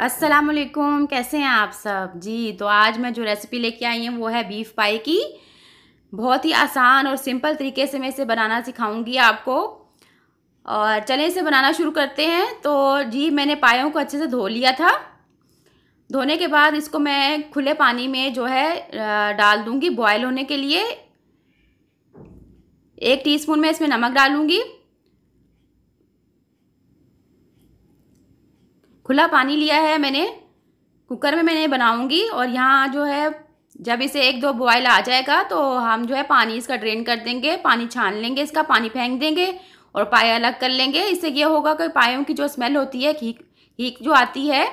असलकुम कैसे हैं आप सब जी तो आज मैं जो रेसिपी लेके आई हूँ वो है बीफ पाई की बहुत ही आसान और सिंपल तरीके से मैं इसे बनाना सिखाऊंगी आपको और चलें इसे बनाना शुरू करते हैं तो जी मैंने पायों को अच्छे से धो लिया था धोने के बाद इसको मैं खुले पानी में जो है डाल दूंगी बॉयल होने के लिए एक टीस्पून में इसमें नमक डालूंगी खुला पानी लिया है मैंने कुकर में मैंने बनाऊंगी और यहाँ जो है जब इसे एक दो बॉयल आ जाएगा तो हम जो है पानी इसका ड्रेन कर देंगे पानी छान लेंगे इसका पानी फेंक देंगे और पाया अलग कर लेंगे इससे यह होगा कि पायों की जो स्मेल होती है हीक हीक जो आती है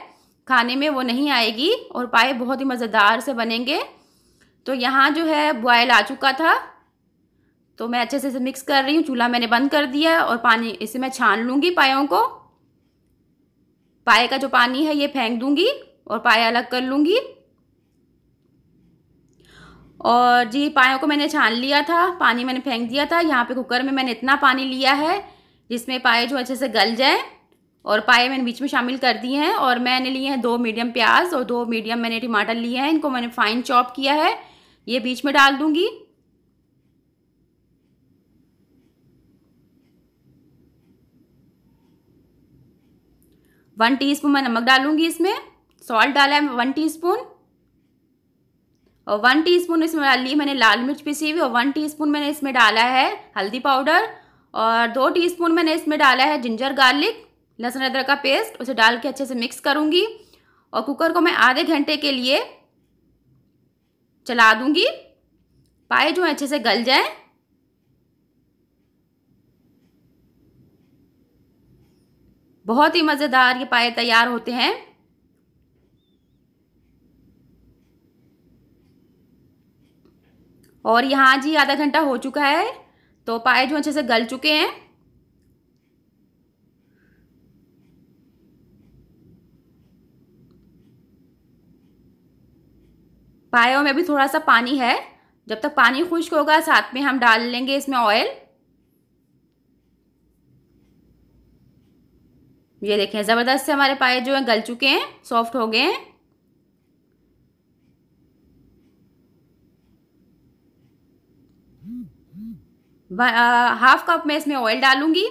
खाने में वो नहीं आएगी और पाए बहुत ही मज़ेदार से बनेंगे तो यहाँ जो है बॉयल आ चुका था तो मैं अच्छे से इसे मिक्स कर रही हूँ चूल्हा मैंने बंद कर दिया और पानी इसे मैं छान लूँगी पायों को पाए का जो पानी है ये फेंक दूँगी और पाए अलग कर लूँगी और जी पायों को मैंने छान लिया था पानी मैंने फेंक दिया था यहाँ पे कुकर में मैंने इतना पानी लिया है जिसमें पाए जो अच्छे से गल जाए और पाए मैंने बीच में शामिल कर दिए हैं और मैंने लिए हैं दो मीडियम प्याज और दो मीडियम मैंने टमाटर लिए हैं इनको मैंने फाइन चॉप किया है ये बीच में डाल दूंगी वन टीस्पून मैं नमक डालूंगी इसमें सॉल्ट डाला है वन टीस्पून और वन टीस्पून इसमें डाल ली मैंने लाल मिर्च पिसी हुई और वन टीस्पून मैंने इसमें डाला है हल्दी पाउडर और दो टीस्पून मैंने इसमें डाला है जिंजर गार्लिक लहसुन अदरक का पेस्ट उसे डाल के अच्छे से मिक्स करूँगी और कुकर को मैं आधे घंटे के लिए चला दूँगी पाए जो अच्छे से गल जाए बहुत ही मज़ेदार ये पाए तैयार होते हैं और यहाँ जी आधा घंटा हो चुका है तो पाए जो अच्छे से गल चुके हैं पायों में भी थोड़ा सा पानी है जब तक पानी खुश्क होगा साथ में हम डाल लेंगे इसमें ऑयल ये देखें ज़बरदस्त से हमारे पाए जो हैं गल चुके हैं सॉफ्ट हो गए हैं हाफ कप मैं इसमें ऑयल डालूंगी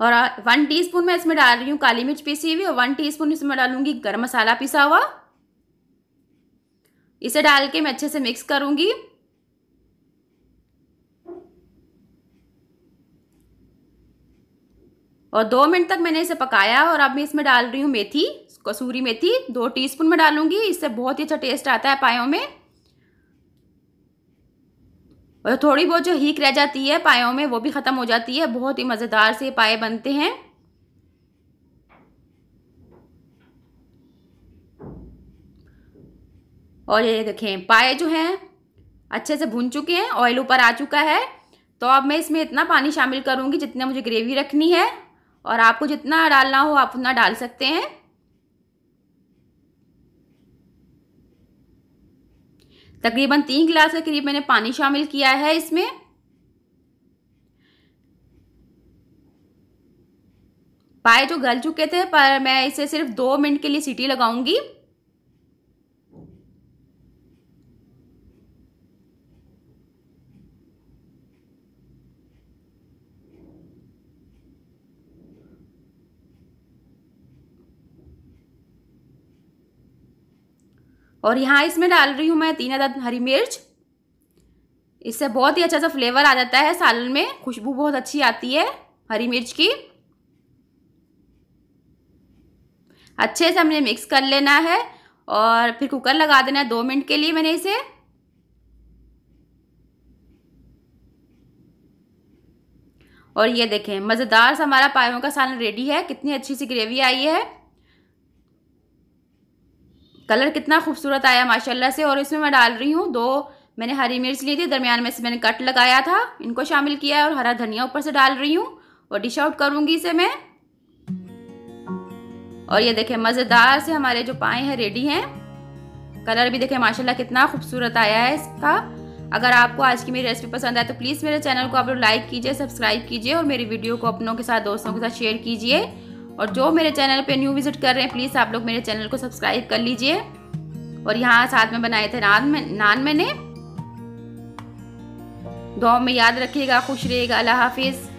और वन टीस्पून मैं इसमें डाल रही हूँ काली मिर्च पीसी हुई और वन टीस्पून इसमें डालूंगी गरम मसाला पिसा हुआ इसे डाल के मैं अच्छे से मिक्स करूंगी और दो मिनट तक मैंने इसे पकाया और अब मैं इसमें डाल रही हूँ मेथी कसूरी मेथी दो टीस्पून में डालूंगी इससे बहुत ही अच्छा टेस्ट आता है पायों में और थोड़ी बहुत जो हीक रह जाती है पायों में वो भी ख़त्म हो जाती है बहुत ही मज़ेदार से पाए बनते हैं और ये देखें पाए जो हैं अच्छे से भून चुके हैं ऑयल ऊपर आ चुका है तो अब मैं इसमें इतना पानी शामिल करूँगी जितना मुझे ग्रेवी रखनी है और आपको जितना डालना हो आप उतना डाल सकते हैं तकरीबन तीन गिलास के करीब मैंने पानी शामिल किया है इसमें पाए जो तो गल चुके थे पर मैं इसे सिर्फ दो मिनट के लिए सीटी लगाऊंगी और यहाँ इसमें डाल रही हूँ मैं तीन अदद हरी मिर्च इससे बहुत ही अच्छा सा फ्लेवर आ जाता है सालन में खुशबू बहुत अच्छी आती है हरी मिर्च की अच्छे से हमने मिक्स कर लेना है और फिर कुकर लगा देना है दो मिनट के लिए मैंने इसे और ये देखें मज़ेदार सा हमारा पायों का सालन रेडी है कितनी अच्छी सी ग्रेवी आई है कलर कितना खूबसूरत आया माशाल्लाह से और इसमें मैं डाल रही हूँ दो मैंने हरी मिर्च ली थी दरमियान में से मैंने कट लगाया था इनको शामिल किया है और हरा धनिया ऊपर से डाल रही हूँ और डिश आउट करूँगी इसे मैं और ये देखें मज़ेदार से हमारे जो पाए हैं रेडी हैं कलर भी देखें माशाल्लाह कितना खूबसूरत आया है इसका अगर आपको आज की मेरी रेसिपी पसंद आए तो प्लीज़ मेरे चैनल को आप लोग लाइक कीजिए सब्सक्राइब कीजिए और मेरी वीडियो को अपनों के साथ दोस्तों के साथ शेयर कीजिए और जो मेरे चैनल पे न्यू विजिट कर रहे हैं प्लीज़ आप लोग मेरे चैनल को सब्सक्राइब कर लीजिए और यहाँ साथ में बनाए थे नान में नान मैंने दो में याद रखिएगा खुश रहिएगा अल्लाह हाफिज़